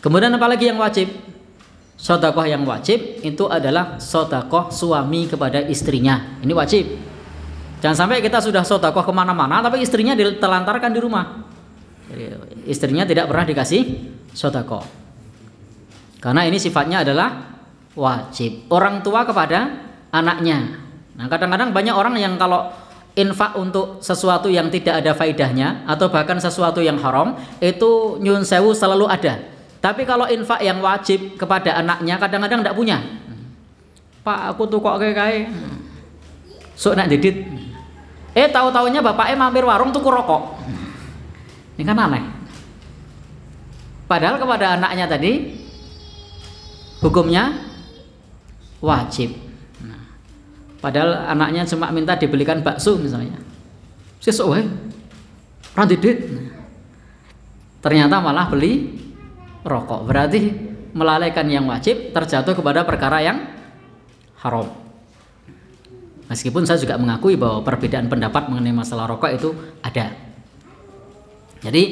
Kemudian apalagi yang wajib? Sodakoh yang wajib itu adalah sodakoh suami kepada istrinya. Ini wajib. Jangan sampai kita sudah sodakoh kemana-mana, tapi istrinya ditelantarkan di rumah. istrinya tidak pernah dikasih sodakoh. Karena ini sifatnya adalah wajib. Orang tua kepada anaknya. Nah kadang-kadang banyak orang yang kalau infak untuk sesuatu yang tidak ada faidahnya atau bahkan sesuatu yang haram itu nyun sewu selalu ada tapi kalau infak yang wajib kepada anaknya kadang-kadang tidak punya. Pak aku tuh kok kayak kayak so nak didit. Eh tahu taunya bapaknya mampir warung tuku rokok. Ini kan aneh. Padahal kepada anaknya tadi hukumnya wajib. Nah, padahal anaknya cuma minta dibelikan bakso misalnya. Sesuai. Randidit. Nah, ternyata malah beli rokok. Berarti melalaikan yang wajib terjatuh kepada perkara yang haram. Meskipun saya juga mengakui bahwa perbedaan pendapat mengenai masalah rokok itu ada. Jadi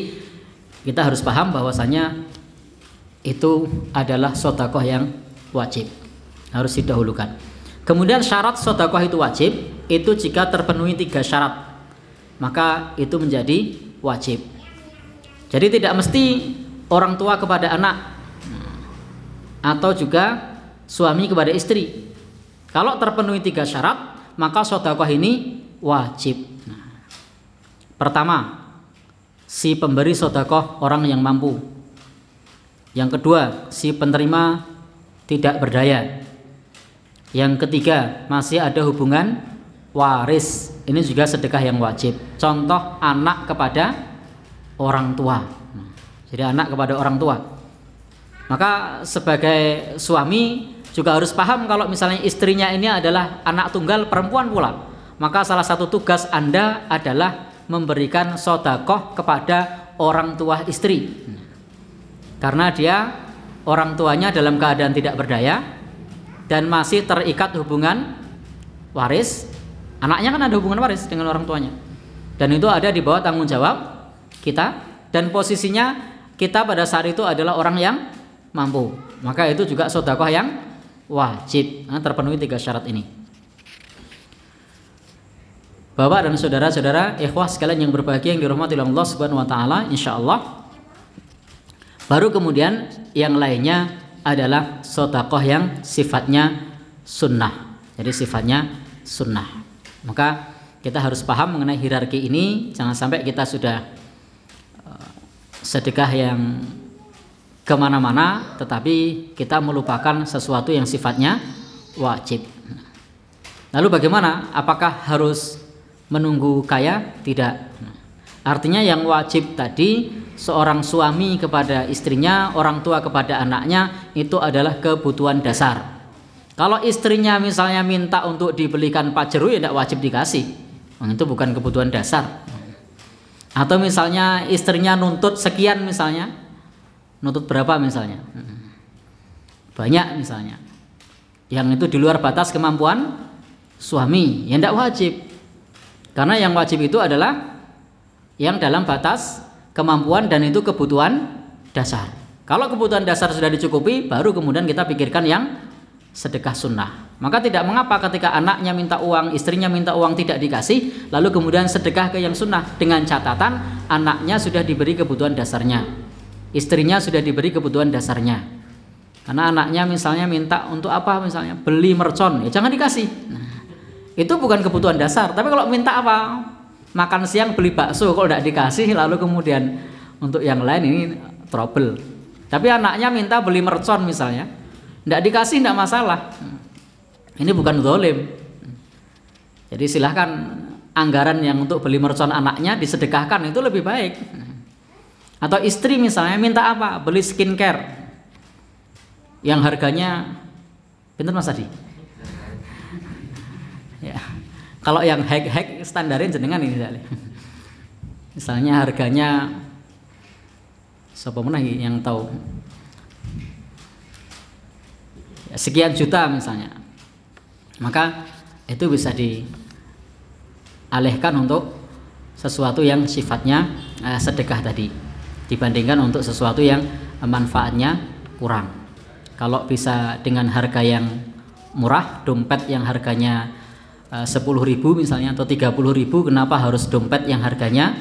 kita harus paham bahwasanya itu adalah sotakoh yang wajib harus didahulukan. Kemudian syarat sotakoh itu wajib itu jika terpenuhi tiga syarat maka itu menjadi wajib. Jadi tidak mesti orang tua kepada anak atau juga suami kepada istri. Kalau terpenuhi tiga syarat, maka sodakoh ini wajib. Nah, pertama, si pemberi sodakoh orang yang mampu. Yang kedua, si penerima tidak berdaya. Yang ketiga, masih ada hubungan waris. Ini juga sedekah yang wajib. Contoh anak kepada orang tua jadi anak kepada orang tua maka sebagai suami juga harus paham kalau misalnya istrinya ini adalah anak tunggal perempuan pula maka salah satu tugas anda adalah memberikan sodakoh kepada orang tua istri karena dia orang tuanya dalam keadaan tidak berdaya dan masih terikat hubungan waris anaknya kan ada hubungan waris dengan orang tuanya dan itu ada di bawah tanggung jawab kita dan posisinya kita pada saat itu adalah orang yang mampu. Maka itu juga sodakoh yang wajib. Nah, terpenuhi tiga syarat ini. Bapak dan saudara-saudara, ikhwah sekalian yang berbahagia yang dirahmati Allah Subhanahu wa taala, insyaallah. Baru kemudian yang lainnya adalah sodakoh yang sifatnya sunnah. Jadi sifatnya sunnah. Maka kita harus paham mengenai hierarki ini, jangan sampai kita sudah sedekah yang kemana-mana tetapi kita melupakan sesuatu yang sifatnya wajib lalu bagaimana apakah harus menunggu kaya tidak artinya yang wajib tadi seorang suami kepada istrinya orang tua kepada anaknya itu adalah kebutuhan dasar kalau istrinya misalnya minta untuk dibelikan pajero ya tidak wajib dikasih itu bukan kebutuhan dasar atau misalnya istrinya nuntut sekian misalnya, nuntut berapa misalnya, banyak misalnya. Yang itu di luar batas kemampuan suami, yang tidak wajib. Karena yang wajib itu adalah yang dalam batas kemampuan dan itu kebutuhan dasar. Kalau kebutuhan dasar sudah dicukupi, baru kemudian kita pikirkan yang sedekah sunnah. Maka tidak mengapa ketika anaknya minta uang, istrinya minta uang tidak dikasih, lalu kemudian sedekah ke yang sunnah dengan catatan anaknya sudah diberi kebutuhan dasarnya, istrinya sudah diberi kebutuhan dasarnya. Karena anaknya misalnya minta untuk apa misalnya beli mercon, ya jangan dikasih. Nah, itu bukan kebutuhan dasar. Tapi kalau minta apa makan siang beli bakso, kalau tidak dikasih, lalu kemudian untuk yang lain ini trouble. Tapi anaknya minta beli mercon misalnya, tidak dikasih tidak masalah. Ini hmm. bukan zolim. Jadi silahkan anggaran yang untuk beli mercon anaknya disedekahkan itu lebih baik. Atau istri misalnya minta apa? Beli skincare yang harganya pinter Mas Adi. ya. Kalau yang hack-hack standarin jenengan ini misalnya. misalnya harganya siapa menah yang tahu ya, sekian juta misalnya maka itu bisa dialihkan untuk sesuatu yang sifatnya uh, sedekah tadi dibandingkan untuk sesuatu yang eh, manfaatnya kurang kalau bisa dengan harga yang murah dompet yang harganya eh, uh, 10.000 misalnya atau 30.000 kenapa harus dompet yang harganya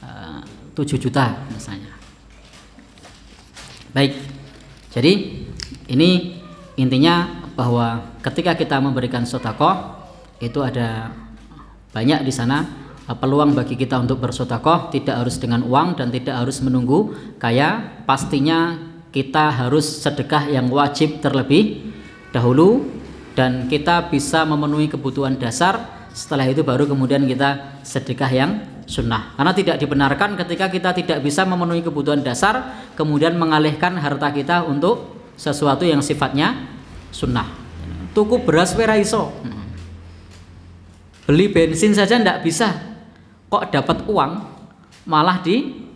uh, 7 juta misalnya baik jadi ini intinya bahwa ketika kita memberikan sotakoh itu ada banyak di sana eh, peluang bagi kita untuk bersotakoh tidak harus dengan uang dan tidak harus menunggu kaya pastinya kita harus sedekah yang wajib terlebih dahulu dan kita bisa memenuhi kebutuhan dasar setelah itu baru kemudian kita sedekah yang sunnah karena tidak dibenarkan ketika kita tidak bisa memenuhi kebutuhan dasar kemudian mengalihkan harta kita untuk sesuatu yang sifatnya sunnah tuku beras wera iso beli bensin saja ndak bisa kok dapat uang malah di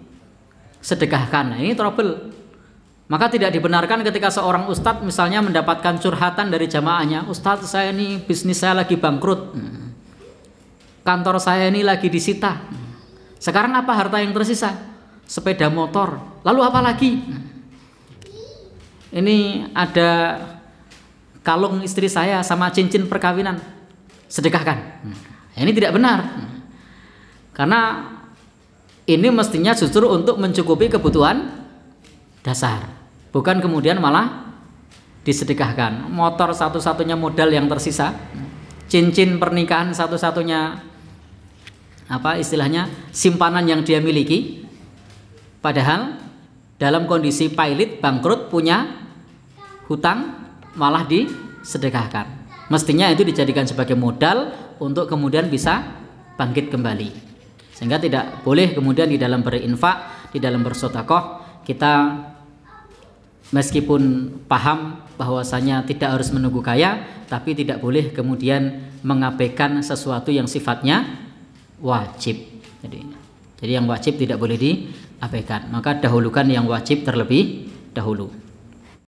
sedekahkan nah, ini trouble maka tidak dibenarkan ketika seorang ustadz misalnya mendapatkan curhatan dari jamaahnya Ustadz saya ini bisnis saya lagi bangkrut Kantor saya ini lagi disita Sekarang apa harta yang tersisa? Sepeda motor Lalu apa lagi? Ini ada kalung istri saya sama cincin perkawinan sedekahkan. Hmm. Ini tidak benar. Karena ini mestinya justru untuk mencukupi kebutuhan dasar. Bukan kemudian malah disedekahkan. Motor satu-satunya modal yang tersisa, cincin pernikahan satu-satunya apa istilahnya simpanan yang dia miliki. Padahal dalam kondisi pilot bangkrut punya hutang malah disedekahkan. Mestinya itu dijadikan sebagai modal untuk kemudian bisa bangkit kembali. Sehingga tidak boleh kemudian di dalam berinfak, di dalam bersotakoh kita meskipun paham bahwasanya tidak harus menunggu kaya, tapi tidak boleh kemudian mengabaikan sesuatu yang sifatnya wajib. Jadi, jadi yang wajib tidak boleh diabaikan. Maka dahulukan yang wajib terlebih dahulu.